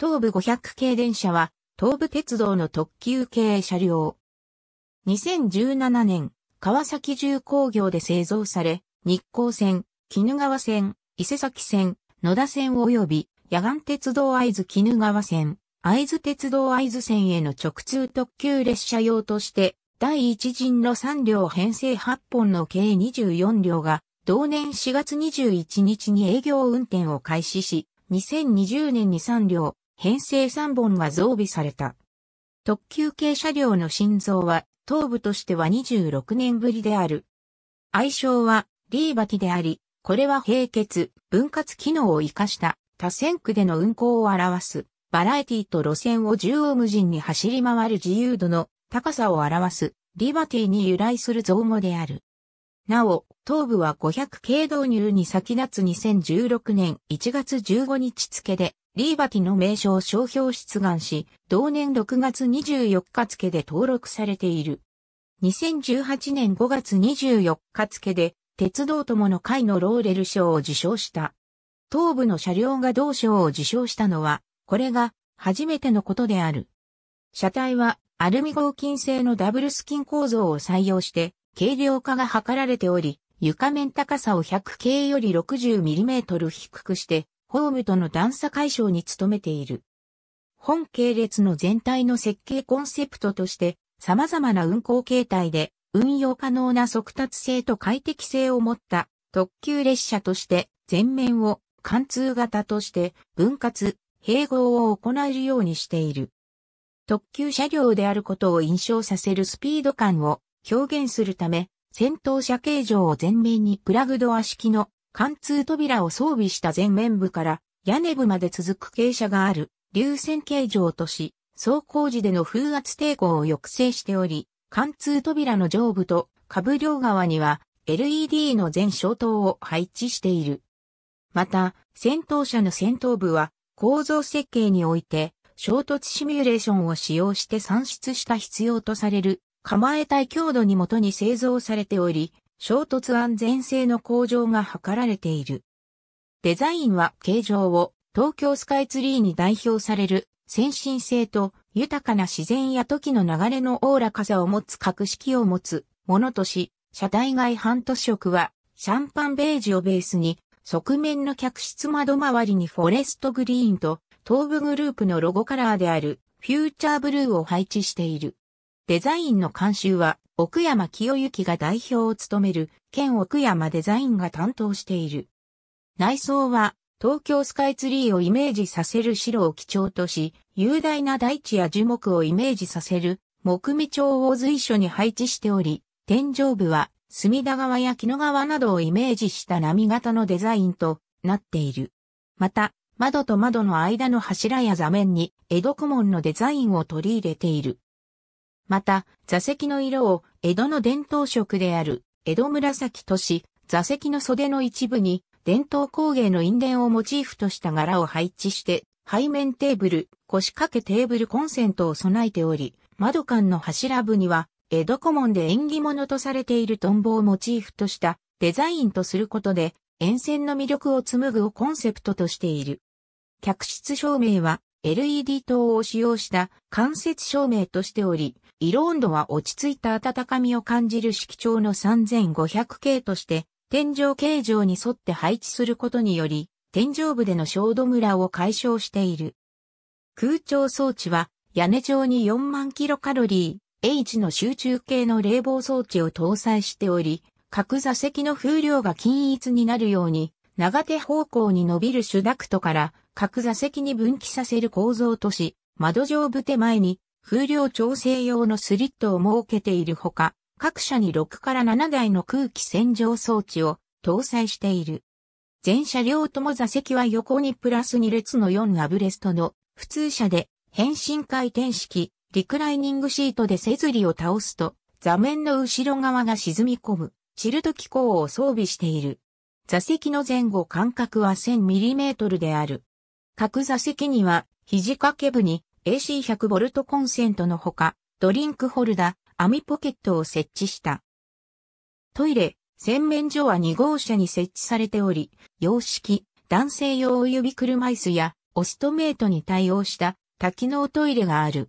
東武500系電車は、東武鉄道の特急系車両。2017年、川崎重工業で製造され、日光線、鬼怒川線、伊勢崎線、野田線及び、野岸鉄道会津怒川線、会津鉄道会津線への直通特急列車用として、第一陣の3両編成8本の計24両が、同年4月21日に営業運転を開始し、2020年に3両、編成3本が増備された。特急系車両の新造は、東部としては26年ぶりである。愛称は、リーバティであり、これは平結、分割機能を活かした多線区での運行を表す、バラエティと路線を縦横無尽に走り回る自由度の高さを表す、リバティに由来する造語である。なお、東部は500系導入に先立つ2016年1月15日付で、リーバティの名称商標出願し、同年6月24日付で登録されている。2018年5月24日付で、鉄道友の会のローレル賞を受賞した。頭部の車両が同賞を受賞したのは、これが初めてのことである。車体はアルミ合金製のダブルスキン構造を採用して、軽量化が図られており、床面高さを 100K より 60mm 低くして、ホームとの段差解消に努めている。本系列の全体の設計コンセプトとして様々な運行形態で運用可能な速達性と快適性を持った特急列車として全面を貫通型として分割、併合を行えるようにしている。特急車両であることを印象させるスピード感を表現するため、先頭車形状を前面にプラグドア式の貫通扉を装備した前面部から屋根部まで続く傾斜がある流線形状とし、走行時での風圧抵抗を抑制しており、貫通扉の上部と下部両側には LED の全消灯を配置している。また、先頭車の先頭部は構造設計において衝突シミュレーションを使用して算出した必要とされる構え体強度に基に製造されており、衝突安全性の向上が図られている。デザインは形状を東京スカイツリーに代表される先進性と豊かな自然や時の流れのオーらかさを持つ格式を持つものとし、車体外半年色はシャンパンベージュをベースに側面の客室窓周りにフォレストグリーンと東部グループのロゴカラーであるフューチャーブルーを配置している。デザインの監修は奥山清行が代表を務める、県奥山デザインが担当している。内装は、東京スカイツリーをイメージさせる白を基調とし、雄大な大地や樹木をイメージさせる、木目調を随所に配置しており、天井部は、隅田川や木の川などをイメージした波型のデザインとなっている。また、窓と窓の間の柱や座面に江戸古門のデザインを取り入れている。また、座席の色を江戸の伝統色である江戸紫とし、座席の袖の一部に伝統工芸の印伝をモチーフとした柄を配置して、背面テーブル、腰掛けテーブルコンセントを備えており、窓間の柱部には、江戸古門で縁起物とされているトンボをモチーフとしたデザインとすることで、沿線の魅力を紡ぐをコンセプトとしている。客室照明は LED 灯を使用した間接照明としており、色温度は落ち着いた温かみを感じる色調の 3500K として、天井形状に沿って配置することにより、天井部での照度ムラを解消している。空調装置は、屋根上に4万キロカロリー、H の集中系の冷房装置を搭載しており、各座席の風量が均一になるように、長手方向に伸びる主ダクトから各座席に分岐させる構造とし、窓上部手前に風量調整用のスリットを設けているほか、各社に6から7台の空気洗浄装置を搭載している。全車両とも座席は横にプラス2列の4アブレストの普通車で変身回転式、リクライニングシートで背釣りを倒すと座面の後ろ側が沈み込むチルト機構を装備している。座席の前後間隔は 1000mm である。各座席には、肘掛け部に AC100V コンセントのほか、ドリンクホルダー、網ポケットを設置した。トイレ、洗面所は2号車に設置されており、洋式、男性用指車椅子や、オストメートに対応した多機能トイレがある。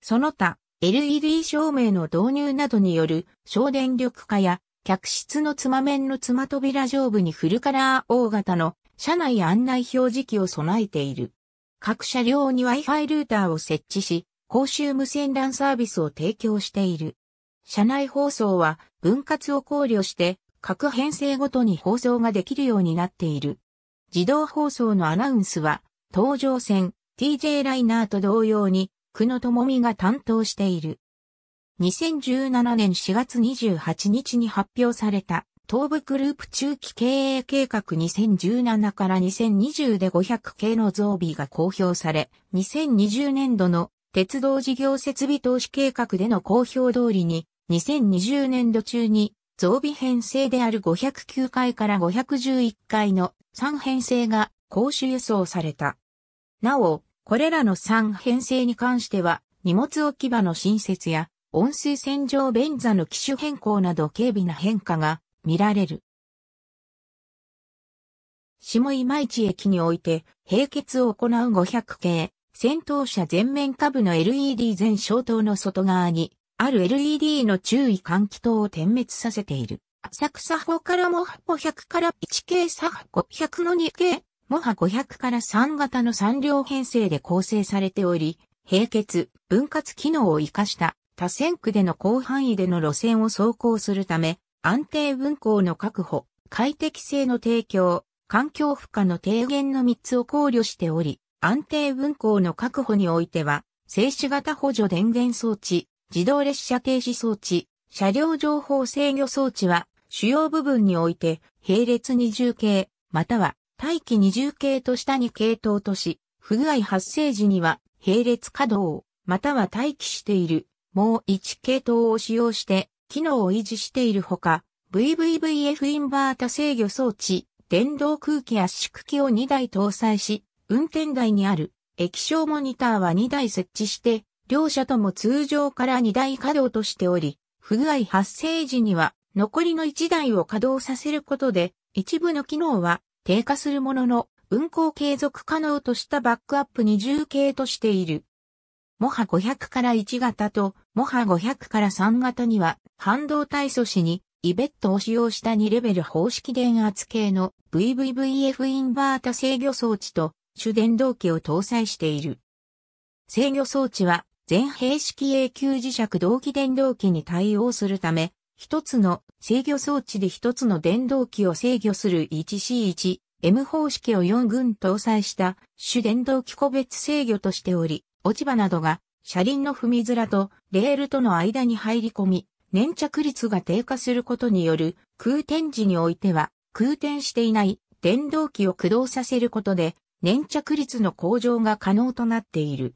その他、LED 照明の導入などによる省電力化や客室のつま面のつま扉上部にフルカラー大型の車内案内表示器を備えている。各車両に Wi-Fi ルーターを設置し、公衆無線 LAN サービスを提供している。車内放送は分割を考慮して各編成ごとに放送ができるようになっている。自動放送のアナウンスは、登場線、TJ ライナーと同様に、久野智美が担当している。2017年4月28日に発表された東部グループ中期経営計画2017から2020で500系の増備が公表され、2020年度の鉄道事業設備投資計画での公表通りに、2020年度中に増備編成である509回から511回の3編成が公衆輸送された。なお、これらの3編成に関しては、荷物置き場の新設や温水洗浄便座の機種変更など軽微な変化が見られる。下今市駅において、並結を行う500系、先頭車全面下部の LED 全消灯の外側に、ある LED の注意換気灯を点滅させている。浅草方からもは500から1系さ派500の2系、もは500から3型の3両編成で構成されており、並結、分割機能を活かした多線区での広範囲での路線を走行するため、安定運行の確保、快適性の提供、環境負荷の低減の3つを考慮しており、安定運行の確保においては、静止型補助電源装置、自動列車停止装置、車両情報制御装置は、主要部分において、並列二重系、または、待機二重系と下に系統とし、不具合発生時には、並列稼働、または待機しているもう1系統を使用して機能を維持しているほか、VVVF インバータ制御装置、電動空気圧縮機を2台搭載し、運転台にある液晶モニターは2台設置して、両者とも通常から2台稼働としており、不具合発生時には残りの1台を稼働させることで、一部の機能は低下するものの、運行継続可能としたバックアップ二重系としている。モハ500から1型と、モハ500から3型には、半導体素子に、イベットを使用した2レベル方式電圧系の VVVF インバータ制御装置と主電動機を搭載している。制御装置は全閉式永久磁石同期電動機に対応するため、一つの制御装置で一つの電動機を制御する 1C1M 方式を4群搭載した主電動機個別制御としており、落ち葉などが車輪の踏み面とレールとの間に入り込み、粘着率が低下することによる空転時においては空転していない電動機を駆動させることで粘着率の向上が可能となっている。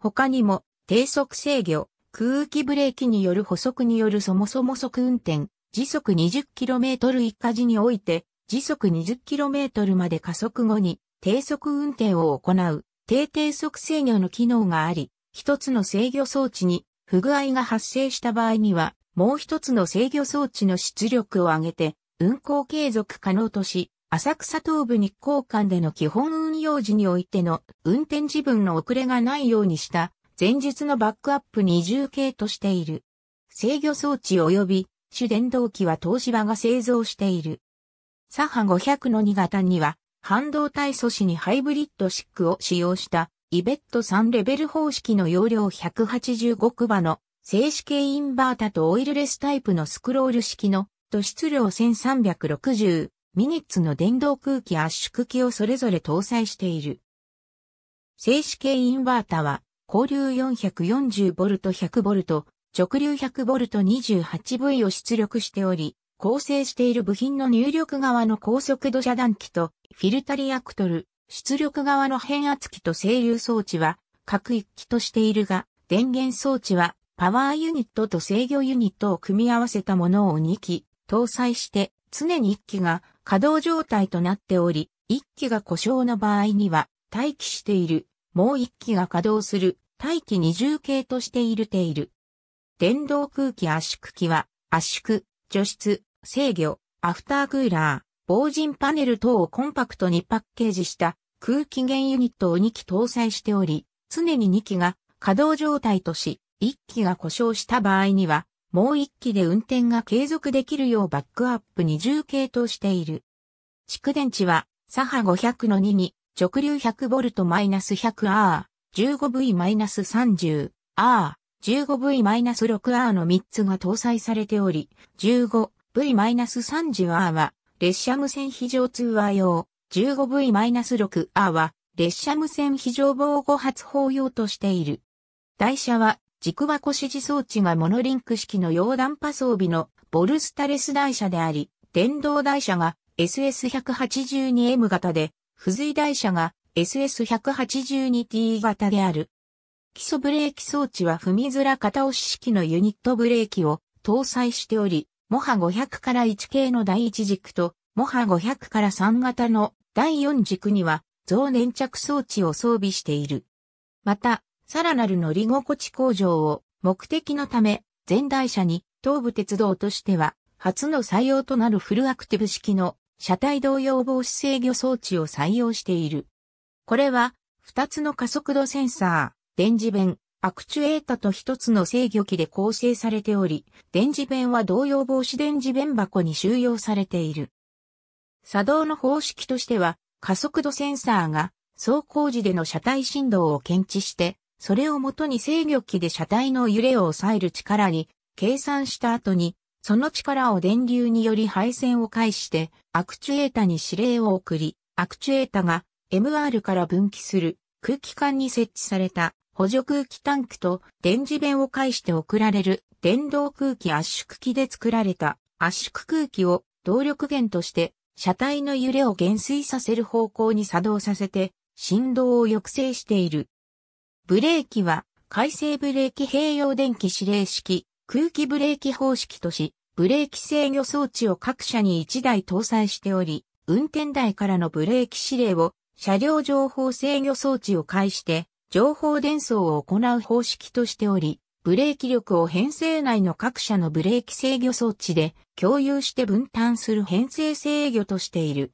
他にも低速制御、空気ブレーキによる補足によるそもそも速運転、時速 20km 一過時において時速 20km まで加速後に低速運転を行う定定速制御の機能があり、一つの制御装置に不具合が発生した場合には、もう一つの制御装置の出力を上げて、運行継続可能とし、浅草東部日光間での基本運用時においての運転時分の遅れがないようにした前日のバックアップ二重系としている。制御装置及び主電動機は東芝が製造している。左派500の2型には半導体素子にハイブリッドシックを使用したイベット3レベル方式の容量185クバの静止系インバータとオイルレスタイプのスクロール式のと質量1360ミニッツの電動空気圧縮機をそれぞれ搭載している。静止系インバータは交流 440V100V 直流 100V28V を出力しており、構成している部品の入力側の高速度遮断機とフィルタリアクトル、出力側の変圧器と整流装置は各一機としているが、電源装置はパワーユニットと制御ユニットを組み合わせたものを2機搭載して常に1機が稼働状態となっており、1機が故障の場合には待機している、もう1機が稼働する待機二重系としているている。電動空気圧縮機は圧縮、除湿、制御、アフタークーラー、防塵パネル等をコンパクトにパッケージした空気源ユニットを2機搭載しており、常に2機が稼働状態とし、1機が故障した場合には、もう1機で運転が継続できるようバックアップに重系統している。蓄電池は、サハ500の2に、直流 100V-100R、15V-30R、15V-6R の3つが搭載されており、15V-30R は列車無線非常通話用 15V-6R は列車無線非常防護発砲用としている。台車は軸箱指示装置がモノリンク式の溶断波装備のボルスタレス台車であり、電動台車が SS182M 型で、付随台車が SS182T 型である。基礎ブレーキ装置は踏みづら片押し式のユニットブレーキを搭載しており、モハ500から1系の第1軸と、モハ500から3型の第4軸には、増粘着装置を装備している。また、さらなる乗り心地向上を目的のため、前台車に東武鉄道としては、初の採用となるフルアクティブ式の車体同様防止制御装置を採用している。これは、2つの加速度センサー、電磁弁、アクチュエータと一つの制御機で構成されており、電磁弁は同様防止電磁弁箱に収容されている。作動の方式としては、加速度センサーが走行時での車体振動を検知して、それをもとに制御機で車体の揺れを抑える力に計算した後に、その力を電流により配線を介して、アクチュエータに指令を送り、アクチュエータが MR から分岐する空気管に設置された補助空気タンクと電磁弁を介して送られる電動空気圧縮機で作られた圧縮空気を動力源として車体の揺れを減衰させる方向に作動させて振動を抑制している。ブレーキは回生ブレーキ併用電気指令式空気ブレーキ方式とし、ブレーキ制御装置を各社に1台搭載しており、運転台からのブレーキ指令を車両情報制御装置を介して情報伝送を行う方式としており、ブレーキ力を編成内の各社のブレーキ制御装置で共有して分担する編成制御としている。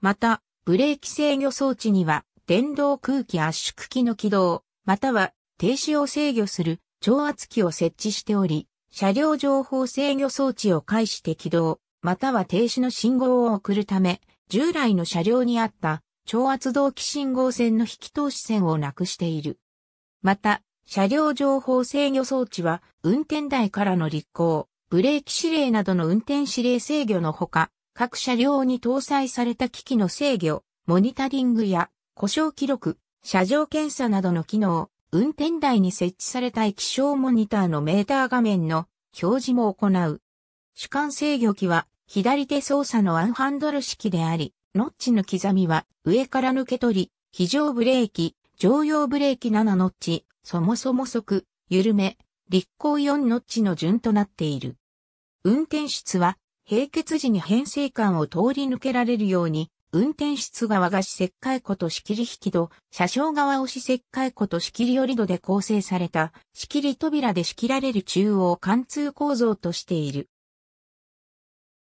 また、ブレーキ制御装置には、電動空気圧縮機の起動、または停止を制御する超圧機を設置しており、車両情報制御装置を介して起動、または停止の信号を送るため、従来の車両にあった超圧動機信号線の引き通し線をなくしている。また、車両情報制御装置は、運転台からの立行、ブレーキ指令などの運転指令制御のほか、各車両に搭載された機器の制御、モニタリングや故障記録、車上検査などの機能、運転台に設置された液晶モニターのメーター画面の表示も行う。主観制御機は左手操作のアンハンドル式であり、ノッチの刻みは、上から抜け取り、非常ブレーキ、常用ブレーキ7ノッチ、そもそも速、緩め、立行4ノッチの順となっている。運転室は、閉結時に編成間を通り抜けられるように、運転室側が施設解庫と仕切り引き戸、車掌側を施設解庫と仕切り寄り戸で構成された、仕切り扉で仕切られる中央貫通構造としている。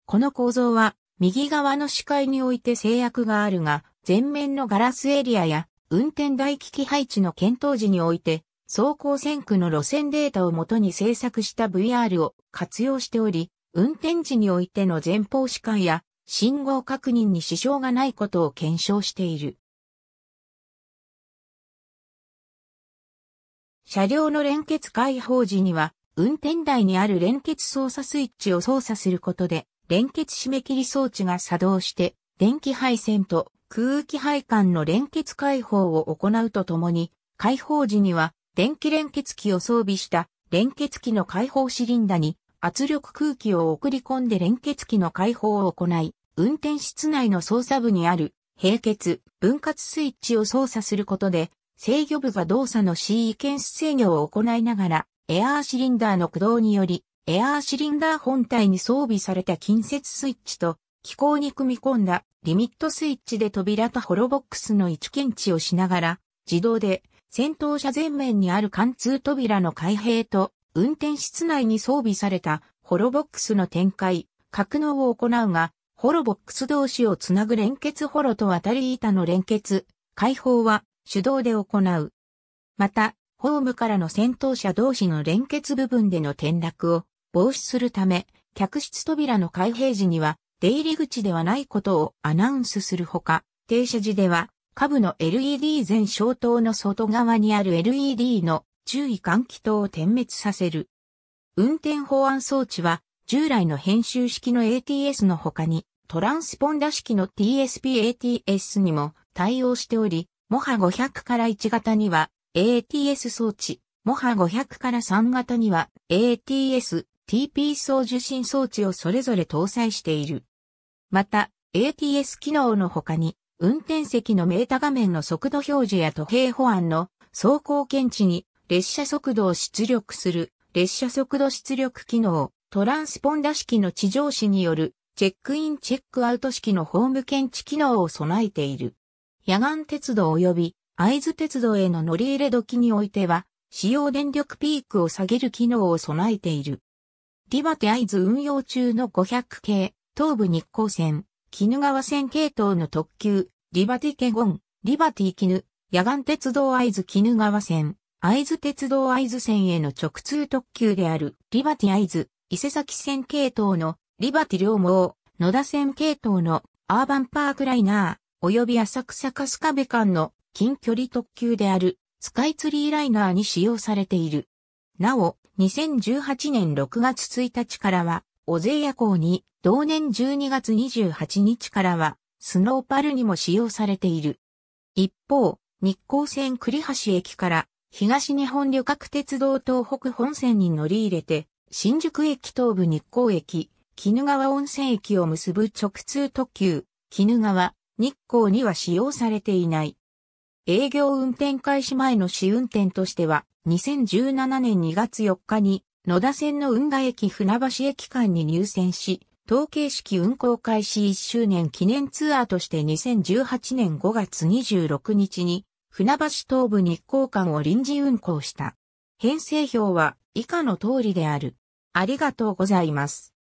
この構造は、右側の視界において制約があるが、前面のガラスエリアや運転台機器配置の検討時において、走行線区の路線データをもとに制作した VR を活用しており、運転時においての前方視界や信号確認に支障がないことを検証している。車両の連結解放時には、運転台にある連結操作スイッチを操作することで、連結締め切り装置が作動して、電気配線と空気配管の連結解放を行うとともに、解放時には電気連結機を装備した連結機の解放シリンダに圧力空気を送り込んで連結機の解放を行い、運転室内の操作部にある閉結、分割スイッチを操作することで、制御部が動作の C e 検出制御を行いながら、エアーシリンダーの駆動により、エアーシリンダー本体に装備された近接スイッチと、機構に組み込んだリミットスイッチで扉とホロボックスの位置検知をしながら、自動で先頭車前面にある貫通扉の開閉と、運転室内に装備されたホロボックスの展開、格納を行うが、ホロボックス同士をつなぐ連結ホロと渡り板の連結、開放は手動で行う。また、ホームからの先頭車同士の連結部分での転落を防止するため、客室扉の開閉時には出入り口ではないことをアナウンスするほか、停車時では下部の LED 全消灯の外側にある LED の注意喚起灯を点滅させる。運転法案装置は従来の編集式の ATS の他にトランスポンダ式の TSP-ATS にも対応しており、モハ500から1型には ATS 装置、モハ500から3型には ATS TP 送受信装置をそれぞれ搭載している。また、ATS 機能の他に、運転席のメータ画面の速度表示や都平保安の走行検知に列車速度を出力する列車速度出力機能、トランスポンダ式の地上紙によるチェックインチェックアウト式のホーム検知機能を備えている。野岸鉄道及び会津鉄道への乗り入れ時においては、使用電力ピークを下げる機能を備えている。リバテアイズ運用中の500系、東武日光線、絹川線系統の特急、リバティケゴン、リバティ絹、野岸鉄道イズ絹川線、イズ鉄道イズ線への直通特急である、リバティアイズ、伊勢崎線系統の、リバティ両毛、野田線系統の、アーバンパークライナー、及び浅草スカベ間の、近距離特急である、スカイツリーライナーに使用されている。なお、2018年6月1日からは、小勢夜行に、同年12月28日からは、スノーパルにも使用されている。一方、日光線栗橋駅から東日本旅客鉄道東北本線に乗り入れて、新宿駅東部日光駅、鬼怒川温泉駅を結ぶ直通特急、鬼怒川、日光には使用されていない。営業運転開始前の試運転としては、2017年2月4日に野田線の運河駅船橋駅間に入線し、統計式運行開始1周年記念ツアーとして2018年5月26日に船橋東部日光間を臨時運行した。編成表は以下の通りである。ありがとうございます。